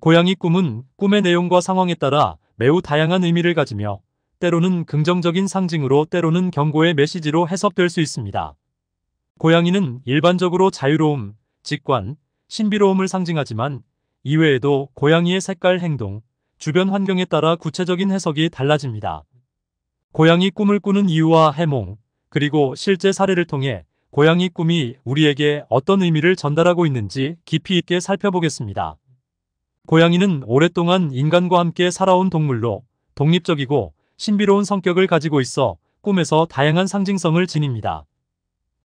고양이 꿈은 꿈의 내용과 상황에 따라 매우 다양한 의미를 가지며 때로는 긍정적인 상징으로 때로는 경고의 메시지로 해석될 수 있습니다. 고양이는 일반적으로 자유로움, 직관, 신비로움을 상징하지만 이외에도 고양이의 색깔 행동, 주변 환경에 따라 구체적인 해석이 달라집니다. 고양이 꿈을 꾸는 이유와 해몽, 그리고 실제 사례를 통해 고양이 꿈이 우리에게 어떤 의미를 전달하고 있는지 깊이 있게 살펴보겠습니다. 고양이는 오랫동안 인간과 함께 살아온 동물로 독립적이고 신비로운 성격을 가지고 있어 꿈에서 다양한 상징성을 지닙니다.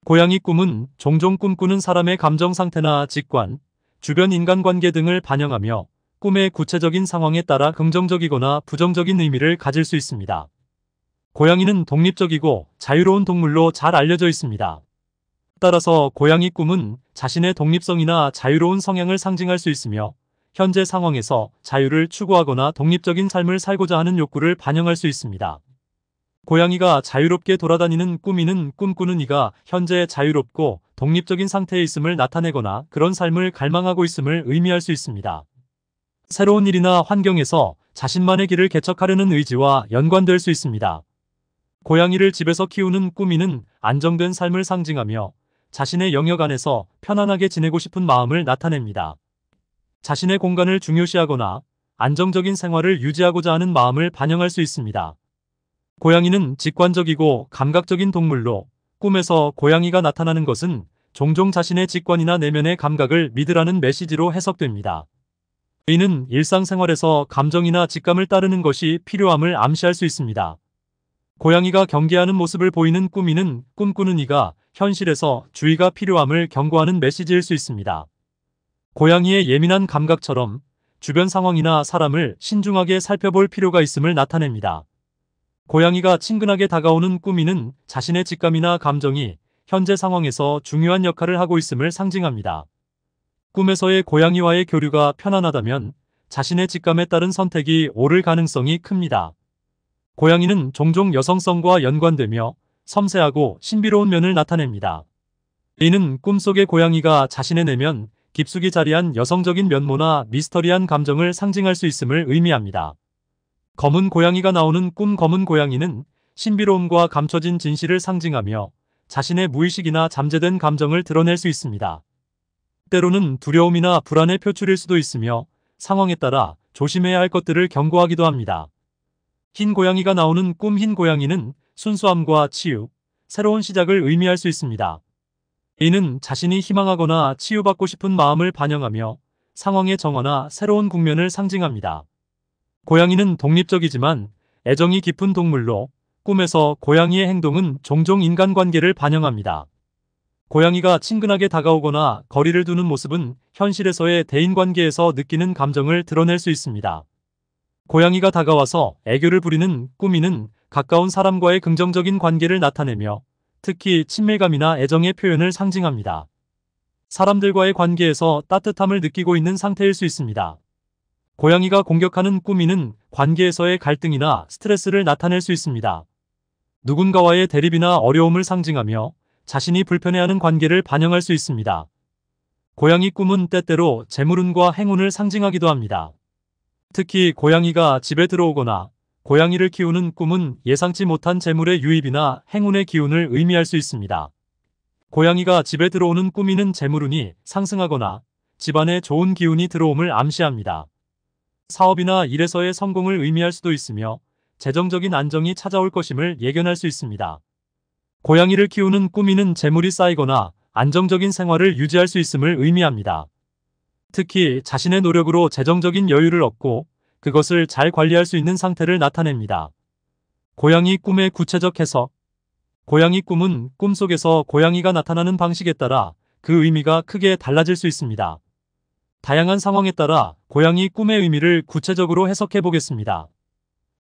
고양이 꿈은 종종 꿈꾸는 사람의 감정 상태나 직관, 주변 인간관계 등을 반영하며 꿈의 구체적인 상황에 따라 긍정적이거나 부정적인 의미를 가질 수 있습니다. 고양이는 독립적이고 자유로운 동물로 잘 알려져 있습니다. 따라서 고양이 꿈은 자신의 독립성이나 자유로운 성향을 상징할 수 있으며 현재 상황에서 자유를 추구하거나 독립적인 삶을 살고자 하는 욕구를 반영할 수 있습니다. 고양이가 자유롭게 돌아다니는 꾸미는 꿈꾸는 이가 현재 자유롭고 독립적인 상태에 있음을 나타내거나 그런 삶을 갈망하고 있음을 의미할 수 있습니다. 새로운 일이나 환경에서 자신만의 길을 개척하려는 의지와 연관될 수 있습니다. 고양이를 집에서 키우는 꾸미는 안정된 삶을 상징하며 자신의 영역 안에서 편안하게 지내고 싶은 마음을 나타냅니다. 자신의 공간을 중요시하거나 안정적인 생활을 유지하고자 하는 마음을 반영할 수 있습니다. 고양이는 직관적이고 감각적인 동물로 꿈에서 고양이가 나타나는 것은 종종 자신의 직관이나 내면의 감각을 믿으라는 메시지로 해석됩니다. 의는 일상생활에서 감정이나 직감을 따르는 것이 필요함을 암시할 수 있습니다. 고양이가 경계하는 모습을 보이는 꿈이는 꿈꾸는 이가 현실에서 주의가 필요함을 경고하는 메시지일 수 있습니다. 고양이의 예민한 감각처럼 주변 상황이나 사람을 신중하게 살펴볼 필요가 있음을 나타냅니다. 고양이가 친근하게 다가오는 꾸미는 자신의 직감이나 감정이 현재 상황에서 중요한 역할을 하고 있음을 상징합니다. 꿈에서의 고양이와의 교류가 편안하다면 자신의 직감에 따른 선택이 오를 가능성이 큽니다. 고양이는 종종 여성성과 연관되며 섬세하고 신비로운 면을 나타냅니다. 이는 꿈속의 고양이가 자신의 내면 깊숙이 자리한 여성적인 면모나 미스터리한 감정을 상징할 수 있음을 의미합니다. 검은 고양이가 나오는 꿈 검은 고양이는 신비로움과 감춰진 진실을 상징하며 자신의 무의식이나 잠재된 감정을 드러낼 수 있습니다. 때로는 두려움이나 불안의 표출일 수도 있으며 상황에 따라 조심해야 할 것들을 경고하기도 합니다. 흰 고양이가 나오는 꿈 흰 고양이는 순수함과 치유, 새로운 시작을 의미할 수 있습니다. 이는 자신이 희망하거나 치유받고 싶은 마음을 반영하며 상황의 정화나 새로운 국면을 상징합니다. 고양이는 독립적이지만 애정이 깊은 동물로 꿈에서 고양이의 행동은 종종 인간관계를 반영합니다. 고양이가 친근하게 다가오거나 거리를 두는 모습은 현실에서의 대인관계에서 느끼는 감정을 드러낼 수 있습니다. 고양이가 다가와서 애교를 부리는 꾸미는 가까운 사람과의 긍정적인 관계를 나타내며 특히 친밀감이나 애정의 표현을 상징합니다. 사람들과의 관계에서 따뜻함을 느끼고 있는 상태일 수 있습니다. 고양이가 공격하는 꾸미는 관계에서의 갈등이나 스트레스를 나타낼 수 있습니다. 누군가와의 대립이나 어려움을 상징하며 자신이 불편해하는 관계를 반영할 수 있습니다. 고양이 꿈은 때때로 재물운과 행운을 상징하기도 합니다. 특히 고양이가 집에 들어오거나 고양이를 키우는 꿈은 예상치 못한 재물의 유입이나 행운의 기운을 의미할 수 있습니다. 고양이가 집에 들어오는 꾸미는 재물운이 상승하거나 집안에 좋은 기운이 들어옴을 암시합니다. 사업이나 일에서의 성공을 의미할 수도 있으며 재정적인 안정이 찾아올 것임을 예견할 수 있습니다. 고양이를 키우는 꾸미는 재물이 쌓이거나 안정적인 생활을 유지할 수 있음을 의미합니다. 특히 자신의 노력으로 재정적인 여유를 얻고 그것을 잘 관리할 수 있는 상태를 나타냅니다. 고양이 꿈의 구체적 해석 고양이 꿈은 꿈속에서 고양이가 나타나는 방식에 따라 그 의미가 크게 달라질 수 있습니다. 다양한 상황에 따라 고양이 꿈의 의미를 구체적으로 해석해 보겠습니다.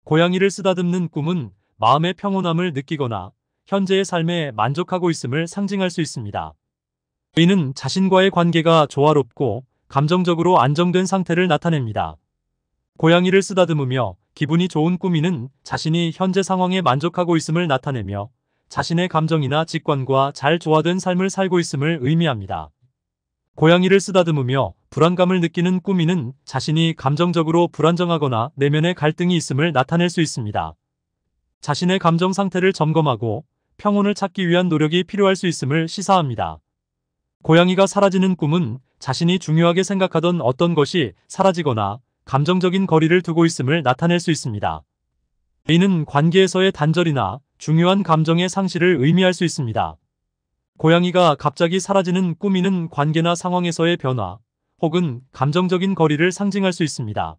고양이를 쓰다듬는 꿈은 마음의 평온함을 느끼거나 현재의 삶에 만족하고 있음을 상징할 수 있습니다. 이는 자신과의 관계가 조화롭고 감정적으로 안정된 상태를 나타냅니다. 고양이를 쓰다듬으며 기분이 좋은 꾸미는 자신이 현재 상황에 만족하고 있음을 나타내며 자신의 감정이나 직관과 잘 조화된 삶을 살고 있음을 의미합니다. 고양이를 쓰다듬으며 불안감을 느끼는 꾸미는 자신이 감정적으로 불안정하거나 내면의 갈등이 있음을 나타낼 수 있습니다. 자신의 감정 상태를 점검하고 평온을 찾기 위한 노력이 필요할 수 있음을 시사합니다. 고양이가 사라지는 꿈은 자신이 중요하게 생각하던 어떤 것이 사라지거나 감정적인 거리를 두고 있음을 나타낼 수 있습니다. a 는 관계에서의 단절이나 중요한 감정의 상실을 의미할 수 있습니다. 고양이가 갑자기 사라지는 꾸미는 관계나 상황에서의 변화 혹은 감정적인 거리를 상징할 수 있습니다.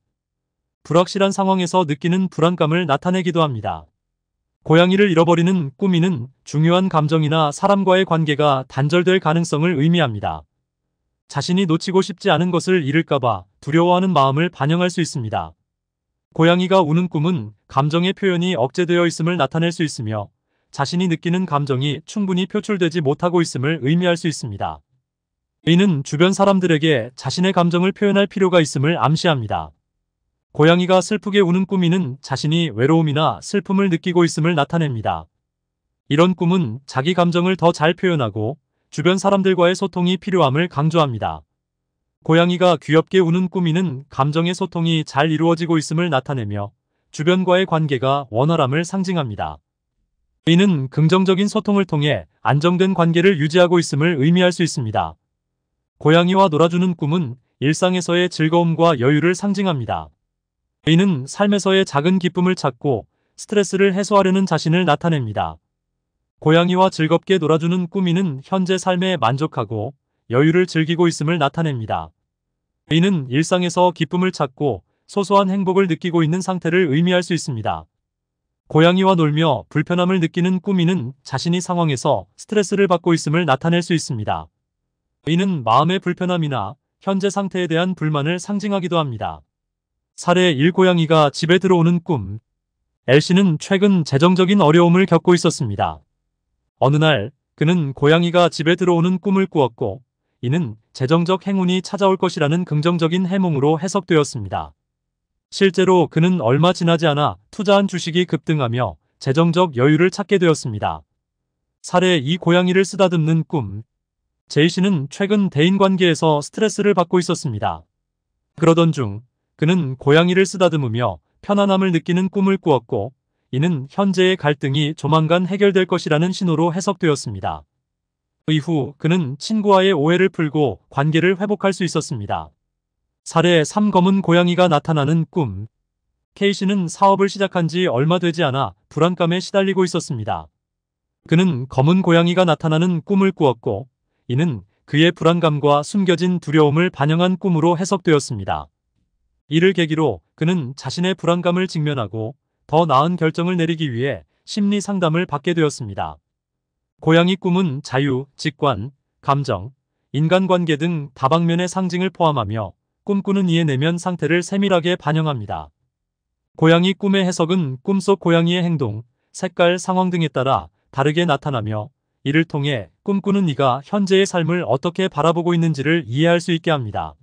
불확실한 상황에서 느끼는 불안감을 나타내기도 합니다. 고양이를 잃어버리는 꾸미는 중요한 감정이나 사람과의 관계가 단절될 가능성을 의미합니다. 자신이 놓치고 싶지 않은 것을 잃을까봐 두려워하는 마음을 반영할 수 있습니다. 고양이가 우는 꿈은 감정의 표현이 억제되어 있음을 나타낼 수 있으며 자신이 느끼는 감정이 충분히 표출되지 못하고 있음을 의미할 수 있습니다. 이는 주변 사람들에게 자신의 감정을 표현할 필요가 있음을 암시합니다. 고양이가 슬프게 우는 꿈이는 자신이 외로움이나 슬픔을 느끼고 있음을 나타냅니다. 이런 꿈은 자기 감정을 더 잘 표현하고 주변 사람들과의 소통이 필요함을 강조합니다. 고양이가 귀엽게 우는 꾸미는 감정의 소통이 잘 이루어지고 있음을 나타내며 주변과의 관계가 원활함을 상징합니다. 이는 긍정적인 소통을 통해 안정된 관계를 유지하고 있음을 의미할 수 있습니다. 고양이와 놀아주는 꿈은 일상에서의 즐거움과 여유를 상징합니다. 이는 삶에서의 작은 기쁨을 찾고 스트레스를 해소하려는 자신을 나타냅니다. 고양이와 즐겁게 놀아주는 꾸미는 현재 삶에 만족하고 여유를 즐기고 있음을 나타냅니다. 이는 일상에서 기쁨을 찾고 소소한 행복을 느끼고 있는 상태를 의미할 수 있습니다. 고양이와 놀며 불편함을 느끼는 꾸미는 자신이 상황에서 스트레스를 받고 있음을 나타낼 수 있습니다. 이는 마음의 불편함이나 현재 상태에 대한 불만을 상징하기도 합니다. 사례 1 고양이가 집에 들어오는 꿈 L씨는 최근 재정적인 어려움을 겪고 있었습니다. 어느 날 그는 고양이가 집에 들어오는 꿈을 꾸었고 이는 재정적 행운이 찾아올 것이라는 긍정적인 해몽으로 해석되었습니다. 실제로 그는 얼마 지나지 않아 투자한 주식이 급등하며 재정적 여유를 찾게 되었습니다. 사례 이 고양이를 쓰다듬는 꿈 제이 씨는 최근 대인관계에서 스트레스를 받고 있었습니다. 그러던 중 그는 고양이를 쓰다듬으며 편안함을 느끼는 꿈을 꾸었고 이는 현재의 갈등이 조만간 해결될 것이라는 신호로 해석되었습니다. 이후 그는 친구와의 오해를 풀고 관계를 회복할 수 있었습니다. 사례 3 검은 고양이가 나타나는 꿈 케이씨는 사업을 시작한 지 얼마 되지 않아 불안감에 시달리고 있었습니다. 그는 검은 고양이가 나타나는 꿈을 꾸었고 이는 그의 불안감과 숨겨진 두려움을 반영한 꿈으로 해석되었습니다. 이를 계기로 그는 자신의 불안감을 직면하고 더 나은 결정을 내리기 위해 심리 상담을 받게 되었습니다. 고양이 꿈은 자유, 직관, 감정, 인간관계 등 다방면의 상징을 포함하며 꿈꾸는 이의 내면 상태를 세밀하게 반영합니다. 고양이 꿈의 해석은 꿈속 고양이의 행동, 색깔, 상황 등에 따라 다르게 나타나며 이를 통해 꿈꾸는 이가 현재의 삶을 어떻게 바라보고 있는지를 이해할 수 있게 합니다.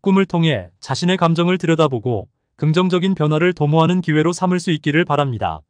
꿈을 통해 자신의 감정을 들여다보고 긍정적인 변화를 도모하는 기회로 삼을 수 있기를 바랍니다.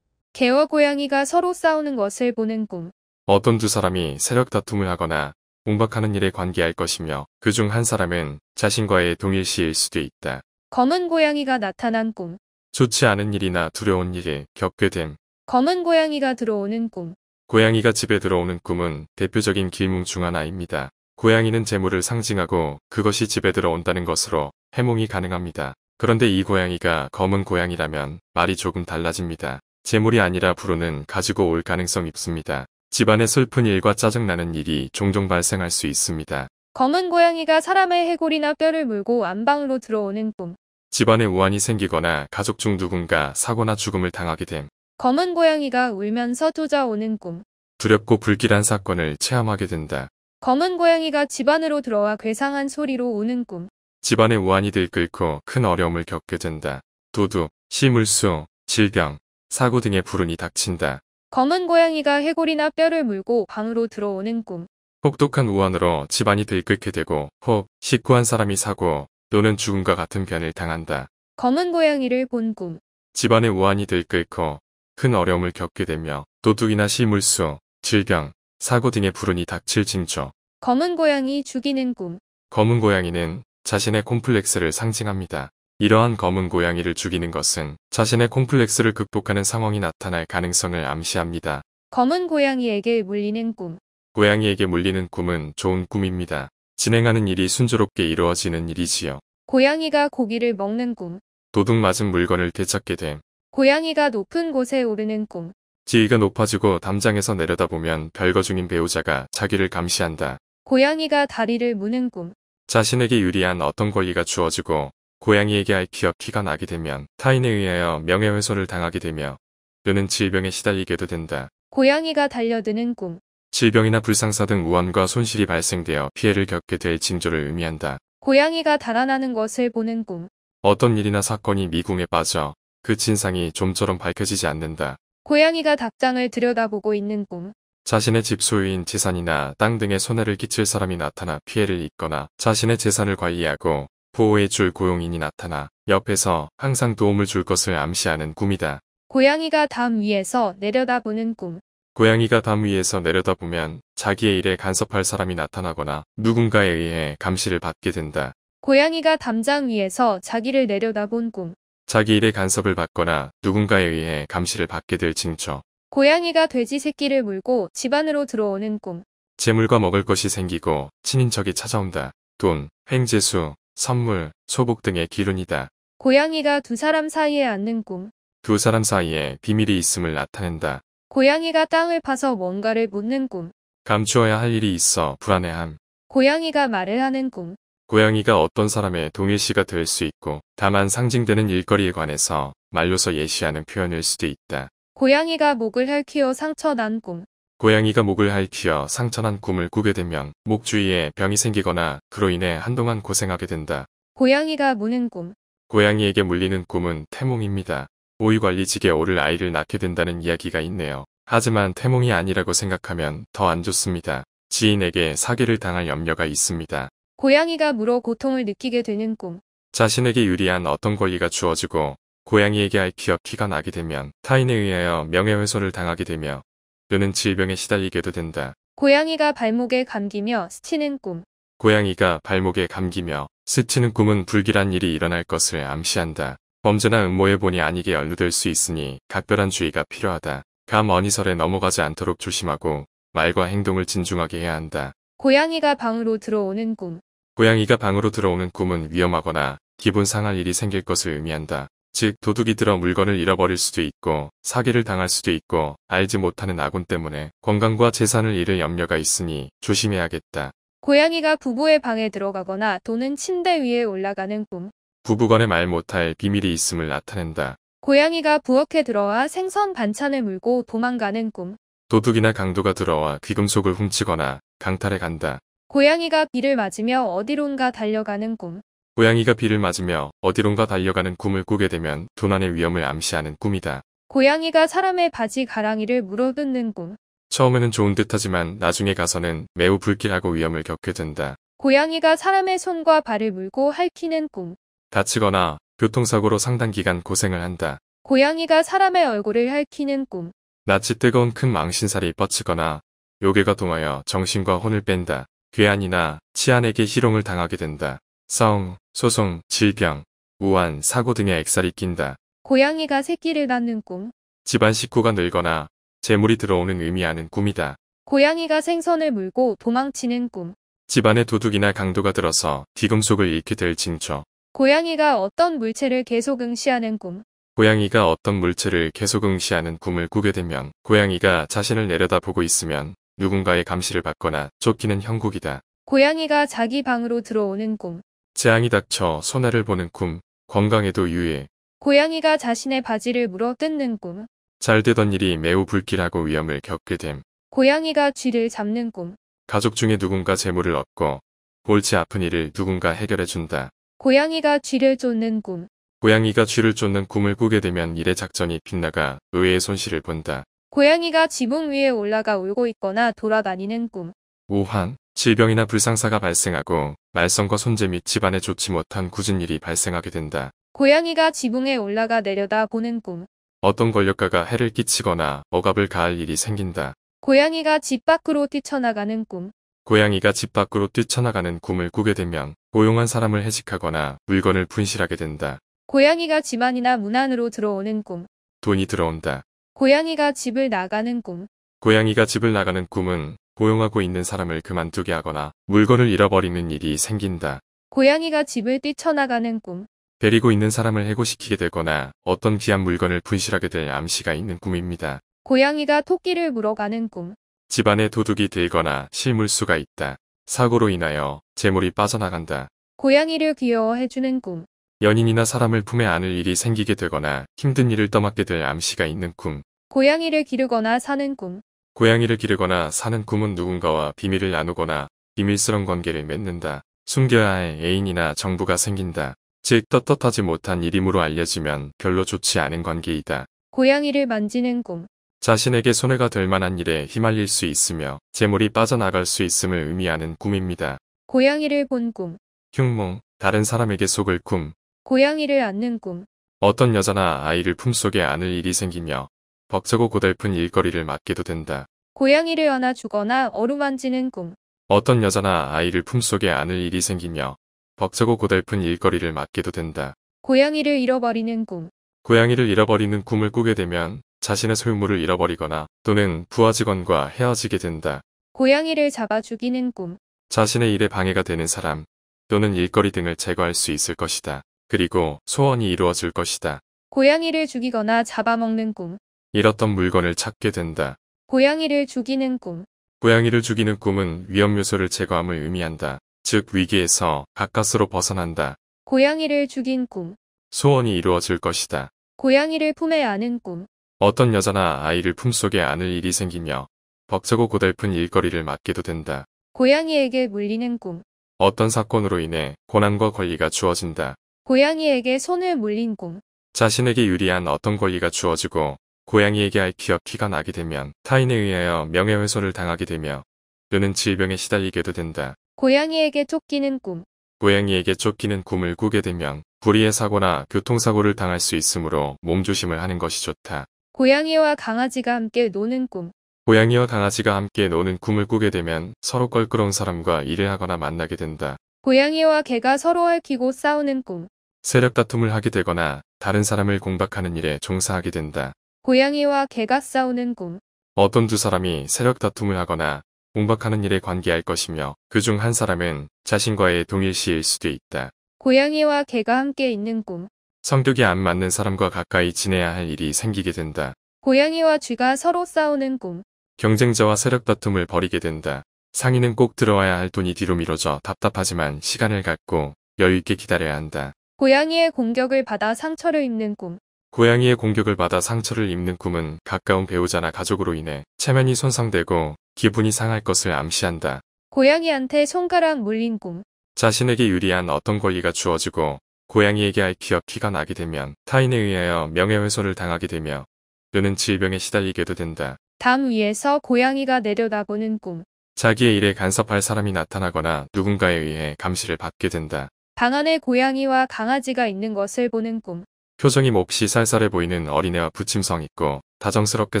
개와 고양이가 서로 싸우는 것을 보는 꿈. 어떤 두 사람이 세력 다툼을 하거나 공박하는 일에 관계할 것이며 그 중 한 사람은 자신과의 동일시일 수도 있다. 검은 고양이가 나타난 꿈. 좋지 않은 일이나 두려운 일에 겪게 됨. 검은 고양이가 들어오는 꿈. 고양이가 집에 들어오는 꿈은 대표적인 길몽 중 하나입니다. 고양이는 재물을 상징하고 그것이 집에 들어온다는 것으로 해몽이 가능합니다. 그런데 이 고양이가 검은 고양이라면 말이 조금 달라집니다. 재물이 아니라 불운는 가지고 올 가능성이 있습니다. 집안의 슬픈 일과 짜증나는 일이 종종 발생할 수 있습니다. 검은 고양이가 사람의 해골이나 뼈를 물고 안방으로 들어오는 꿈. 집안에 우환이 생기거나 가족 중 누군가 사고나 죽음을 당하게 됨. 검은 고양이가 울면서 쫓아오는 꿈. 두렵고 불길한 사건을 체험하게 된다. 검은 고양이가 집안으로 들어와 괴상한 소리로 우는 꿈. 집안의 우환이 들끓고 큰 어려움을 겪게 된다. 도둑, 시물수, 질병, 사고 등의 불운이 닥친다. 검은 고양이가 해골이나 뼈를 물고 방으로 들어오는 꿈. 혹독한 우환으로 집안이 들끓게 되고 혹 식구 한 사람이 사고 또는 죽음과 같은 변을 당한다. 검은 고양이를 본 꿈. 집안의 우환이 들끓고 큰 어려움을 겪게 되며 도둑이나 시물수, 질병, 사고 등의 불운이 닥칠 징조. 검은 고양이 죽이는 꿈. 검은 고양이는 자신의 콤플렉스를 상징합니다. 이러한 검은 고양이를 죽이는 것은 자신의 콤플렉스를 극복하는 상황이 나타날 가능성을 암시합니다. 검은 고양이에게 물리는 꿈 고양이에게 물리는 꿈은 좋은 꿈입니다. 진행하는 일이 순조롭게 이루어지는 일이지요. 고양이가 고기를 먹는 꿈 도둑 맞은 물건을 되찾게 됨 고양이가 높은 곳에 오르는 꿈 지위가 높아지고 담장에서 내려다보면 별거 중인 배우자가 자기를 감시한다. 고양이가 다리를 무는 꿈 자신에게 유리한 어떤 권리가 주어지고 고양이에게 알키어키가 나게 되면 타인에 의하여 명예훼손을 당하게 되며 뇌는 질병에 시달리게도 된다. 고양이가 달려드는 꿈 질병이나 불상사 등 우환과 손실이 발생되어 피해를 겪게 될 징조를 의미한다. 고양이가 달아나는 것을 보는 꿈 어떤 일이나 사건이 미궁에 빠져 그 진상이 좀처럼 밝혀지지 않는다. 고양이가 닭장을 들여다보고 있는 꿈 자신의 집소유인 재산이나 땅 등의 손해를 끼칠 사람이 나타나 피해를 입거나 자신의 재산을 관리하고 보호해줄 고용인이 나타나 옆에서 항상 도움을 줄 것을 암시하는 꿈이다. 고양이가 담 위에서 내려다보는 꿈. 고양이가 담 위에서 내려다보면 자기의 일에 간섭할 사람이 나타나거나 누군가에 의해 감시를 받게 된다. 고양이가 담장 위에서 자기를 내려다본 꿈. 자기 일에 간섭을 받거나 누군가에 의해 감시를 받게 될 징조. 고양이가 돼지 새끼를 물고 집 안으로 들어오는 꿈. 재물과 먹을 것이 생기고 친인척이 찾아온다. 돈, 횡재수, 선물, 소복 등의 기운이다 고양이가 두 사람 사이에 앉는 꿈. 두 사람 사이에 비밀이 있음을 나타낸다. 고양이가 땅을 파서 뭔가를 묻는 꿈. 감추어야 할 일이 있어 불안해함. 고양이가 말을 하는 꿈. 고양이가 어떤 사람의 동일시가 될 수 있고 다만 상징되는 일거리에 관해서 말로서 예시하는 표현일 수도 있다. 고양이가 목을 핥히어 상처난 꿈. 고양이가 목을 핥히어 상처난 꿈을 꾸게 되면 목 주위에 병이 생기거나 그로 인해 한동안 고생하게 된다. 고양이가 무는 꿈. 고양이에게 물리는 꿈은 태몽입니다. 오이관리직에 오를 아이를 낳게 된다는 이야기가 있네요. 하지만 태몽이 아니라고 생각하면 더 안 좋습니다. 지인에게 사기를 당할 염려가 있습니다. 고양이가 물어 고통을 느끼게 되는 꿈. 자신에게 유리한 어떤 권리가 주어지고 고양이에게 앓히어 피가 나게 되면 타인에 의하여 명예훼손을 당하게 되며 또는 질병에 시달리게도 된다. 고양이가 발목에 감기며 스치는 꿈 고양이가 발목에 감기며 스치는 꿈은 불길한 일이 일어날 것을 암시한다. 범죄나 음모의 본이 아니게 연루될 수 있으니 각별한 주의가 필요하다. 감 어니설에 넘어가지 않도록 조심하고 말과 행동을 진중하게 해야 한다. 고양이가 방으로 들어오는 꿈 고양이가 방으로 들어오는 꿈은 위험하거나 기분 상할 일이 생길 것을 의미한다. 즉 도둑이 들어 물건을 잃어버릴 수도 있고 사기를 당할 수도 있고 알지 못하는 아군 때문에 건강과 재산을 잃을 염려가 있으니 조심해야겠다. 고양이가 부부의 방에 들어가거나 돈은 침대 위에 올라가는 꿈. 부부간에 말 못할 비밀이 있음을 나타낸다. 고양이가 부엌에 들어와 생선 반찬을 물고 도망가는 꿈. 도둑이나 강도가 들어와 귀금속을 훔치거나 강탈해 간다. 고양이가 비를 맞으며 어디론가 달려가는 꿈. 고양이가 비를 맞으며 어디론가 달려가는 꿈을 꾸게 되면 도난의 위험을 암시하는 꿈이다. 고양이가 사람의 바지 가랑이를 물어뜯는 꿈. 처음에는 좋은 듯하지만 나중에 가서는 매우 불길하고 위험을 겪게 된다. 고양이가 사람의 손과 발을 물고 핥히는 꿈. 다치거나 교통사고로 상당 기간 고생을 한다. 고양이가 사람의 얼굴을 핥히는 꿈. 낯이 뜨거운 큰 망신살이 뻗치거나 요괴가 동하여 정신과 혼을 뺀다. 괴한이나 치안에게 희롱을 당하게 된다. 싸움, 소송, 질병, 우환, 사고 등의 액살이 낀다. 고양이가 새끼를 낳는 꿈. 집안 식구가 늘거나 재물이 들어오는 의미하는 꿈이다. 고양이가 생선을 물고 도망치는 꿈. 집안에 도둑이나 강도가 들어서 뒤금속을 잃게 될 징조. 고양이가 어떤 물체를 계속 응시하는 꿈. 고양이가 어떤 물체를 계속 응시하는 꿈을 꾸게 되면 고양이가 자신을 내려다보고 있으면 누군가의 감시를 받거나 쫓기는 형국이다. 고양이가 자기 방으로 들어오는 꿈. 재앙이 닥쳐 손해를 보는 꿈, 건강에도 유해. 고양이가 자신의 바지를 물어 뜯는 꿈. 잘 되던 일이 매우 불길하고 위험을 겪게 됨. 고양이가 쥐를 잡는 꿈. 가족 중에 누군가 재물을 얻고 골치 아픈 일을 누군가 해결해 준다. 고양이가 쥐를 쫓는 꿈. 고양이가 쥐를 쫓는 꿈을 꾸게 되면 일의 작전이 빗나가 의외의 손실을 본다. 고양이가 지붕 위에 올라가 울고 있거나 돌아다니는 꿈. 우한, 질병이나 불상사가 발생하고 말썽과 손재 및 집안에 좋지 못한 굳은 일이 발생하게 된다. 고양이가 지붕에 올라가 내려다 보는 꿈. 어떤 권력가가 해를 끼치거나 억압을 가할 일이 생긴다. 고양이가 집 밖으로 뛰쳐나가는 꿈. 고양이가 집 밖으로 뛰쳐나가는 꿈을 꾸게 되면 고용한 사람을 해직하거나 물건을 분실하게 된다. 고양이가 집 안이나 문 안으로 들어오는 꿈. 돈이 들어온다. 고양이가 집을 나가는 꿈. 고양이가 집을 나가는 꿈은 고용하고 있는 사람을 그만두게 하거나 물건을 잃어버리는 일이 생긴다. 고양이가 집을 뛰쳐나가는 꿈. 데리고 있는 사람을 해고시키게 되거나 어떤 귀한 물건을 분실하게 될 암시가 있는 꿈입니다. 고양이가 토끼를 물어가는 꿈. 집안에 도둑이 들거나 실물수가 있다. 사고로 인하여 재물이 빠져나간다. 고양이를 귀여워해주는 꿈. 연인이나 사람을 품에 안을 일이 생기게 되거나 힘든 일을 떠맡게 될 암시가 있는 꿈. 고양이를 기르거나 사는 꿈. 고양이를 기르거나 사는 꿈은 누군가와 비밀을 나누거나 비밀스러운 관계를 맺는다. 숨겨야 할 애인이나 정부가 생긴다. 즉 떳떳하지 못한 이름으로 알려지면 별로 좋지 않은 관계이다. 고양이를 만지는 꿈 자신에게 손해가 될 만한 일에 휘말릴 수 있으며 재물이 빠져나갈 수 있음을 의미하는 꿈입니다. 고양이를 본꿈 흉몽, 다른 사람에게 속을 꿈 고양이를 안는 꿈 어떤 여자나 아이를 품속에 안을 일이 생기며 벅차고 고달픈 일거리를 맡기도 된다. 고양이를 여나 주거나 어루만지는 꿈. 어떤 여자나 아이를 품속에 안을 일이 생기며 벅차고 고달픈 일거리를 맡기도 된다. 고양이를 잃어버리는 꿈. 고양이를 잃어버리는 꿈을 꾸게 되면 자신의 소유물을 잃어버리거나 또는 부하 직원과 헤어지게 된다. 고양이를 잡아 죽이는 꿈. 자신의 일에 방해가 되는 사람 또는 일거리 등을 제거할 수 있을 것이다. 그리고 소원이 이루어질 것이다. 고양이를 죽이거나 잡아먹는 꿈. 잃었던 물건을 찾게 된다. 고양이를 죽이는 꿈. 고양이를 죽이는 꿈은 위험 요소를 제거함을 의미한다. 즉 위기에서 가까스로 벗어난다. 고양이를 죽인 꿈. 소원이 이루어질 것이다. 고양이를 품에 안은 꿈. 어떤 여자나 아이를 품속에 안을 일이 생기며 벅차고 고달픈 일거리를 맡기도 된다. 고양이에게 물리는 꿈. 어떤 사건으로 인해 고난과 권리가 주어진다. 고양이에게 손을 물린 꿈. 자신에게 유리한 어떤 권리가 주어지고 고양이에게 앓기와키가 나게 되면 타인에 의하여 명예훼손을 당하게 되며 또는 질병에 시달리게도 된다. 고양이에게 쫓기는 꿈 고양이에게 쫓기는 꿈을 꾸게 되면 불의의 사고나 교통사고를 당할 수 있으므로 몸조심을 하는 것이 좋다. 고양이와 강아지가 함께 노는 꿈 고양이와 강아지가 함께 노는 꿈을 꾸게 되면 서로 껄끄러운 사람과 일을 하거나 만나게 된다. 고양이와 개가 서로 얽히고 싸우는 꿈 세력 다툼을 하게 되거나 다른 사람을 공박하는 일에 종사하게 된다. 고양이와 개가 싸우는 꿈. 어떤 두 사람이 세력 다툼을 하거나 공박하는 일에 관계할 것이며 그 중 한 사람은 자신과의 동일시일 수도 있다. 고양이와 개가 함께 있는 꿈. 성격이 안 맞는 사람과 가까이 지내야 할 일이 생기게 된다. 고양이와 쥐가 서로 싸우는 꿈. 경쟁자와 세력 다툼을 벌이게 된다. 상의는 꼭 들어와야 할 돈이 뒤로 미뤄져 답답하지만 시간을 갖고 여유있게 기다려야 한다. 고양이의 공격을 받아 상처를 입는 꿈. 고양이의 공격을 받아 상처를 입는 꿈은 가까운 배우자나 가족으로 인해 체면이 손상되고 기분이 상할 것을 암시한다. 고양이한테 손가락 물린 꿈. 자신에게 유리한 어떤 권리가 주어지고 고양이에게 앓기어 키가 나게 되면 타인에 의하여 명예훼손을 당하게 되며 또는 질병에 시달리게도 된다. 담 위에서 고양이가 내려다보는 꿈. 자기의 일에 간섭할 사람이 나타나거나 누군가에 의해 감시를 받게 된다. 방 안에 고양이와 강아지가 있는 것을 보는 꿈. 표정이 몹시 쌀쌀해 보이는 어린애와 부침성 있고 다정스럽게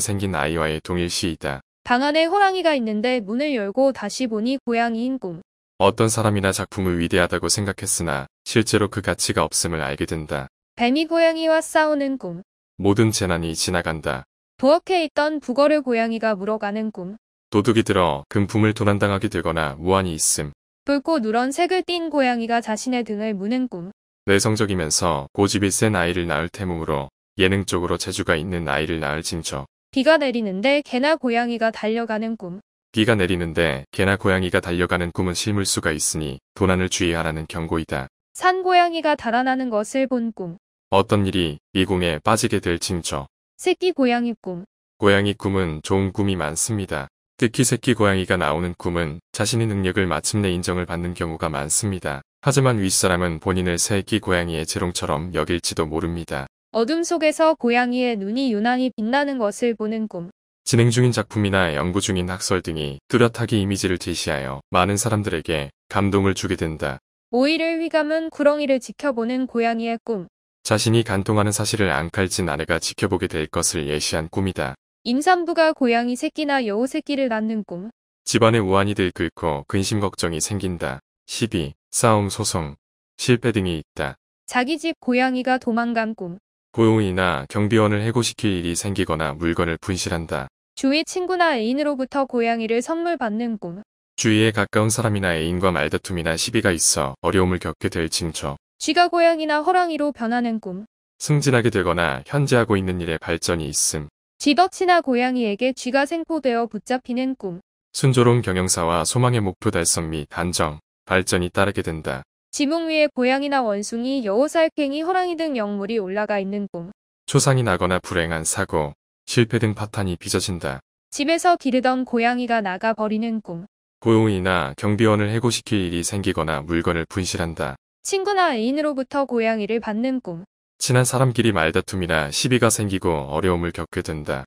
생긴 아이와의 동일시이다. 방 안에 호랑이가 있는데 문을 열고 다시 보니 고양이인 꿈. 어떤 사람이나 작품을 위대하다고 생각했으나 실제로 그 가치가 없음을 알게 된다. 뱀이 고양이와 싸우는 꿈. 모든 재난이 지나간다. 부엌에 있던 북어를 고양이가 물어가는 꿈. 도둑이 들어 금품을 도난당하게 되거나 무한히 있음. 붉고 누런 색을 띤 고양이가 자신의 등을 무는 꿈. 내성적이면서 고집이 센 아이를 낳을 태몽으로 예능 쪽으로 재주가 있는 아이를 낳을 징조. 비가 내리는데 개나 고양이가 달려가는 꿈. 비가 내리는데 개나 고양이가 달려가는 꿈은 실물수가 있으니 도난을 주의하라는 경고이다. 산 고양이가 달아나는 것을 본 꿈. 어떤 일이 미궁에 빠지게 될 징조. 새끼 고양이 꿈. 고양이 꿈은 좋은 꿈이 많습니다. 특히 새끼 고양이가 나오는 꿈은 자신의 능력을 마침내 인정을 받는 경우가 많습니다. 하지만 윗사람은 본인을 새끼 고양이의 재롱처럼 여길지도 모릅니다. 어둠 속에서 고양이의 눈이 유난히 빛나는 것을 보는 꿈. 진행 중인 작품이나 연구 중인 학설 등이 뚜렷하게 이미지를 제시하여 많은 사람들에게 감동을 주게 된다. 오일을 휘감은 구렁이를 지켜보는 고양이의 꿈. 자신이 간통하는 사실을 안칼진 아내가 지켜보게 될 것을 예시한 꿈이다. 임산부가 고양이 새끼나 여우 새끼를 낳는 꿈. 집안의 우환이 들끓고 근심 걱정이 생긴다. 12. 싸움 소송, 실패 등이 있다. 자기 집 고양이가 도망간 꿈. 고용이나 경비원을 해고시킬 일이 생기거나 물건을 분실한다. 주위 친구나 애인으로부터 고양이를 선물 받는 꿈. 주위에 가까운 사람이나 애인과 말다툼이나 시비가 있어 어려움을 겪게 될 징조. 쥐가 고양이나 호랑이로 변하는 꿈. 승진하게 되거나 현재 하고 있는 일에 발전이 있음. 쥐벅치나 고양이에게 쥐가 생포되어 붙잡히는 꿈. 순조로운 경영사와 소망의 목표 달성 및단정 발전이 따르게 된다. 지붕 위에 고양이나 원숭이, 여우살쾡이, 호랑이 등 영물이 올라가 있는 꿈. 초상이 나거나 불행한 사고, 실패 등 파탄이 빚어진다. 집에서 기르던 고양이가 나가버리는 꿈. 고용이나 경비원을 해고시킬 일이 생기거나 물건을 분실한다. 친구나 애인으로부터 고양이를 받는 꿈. 친한 사람끼리 말다툼이나 시비가 생기고 어려움을 겪게 된다.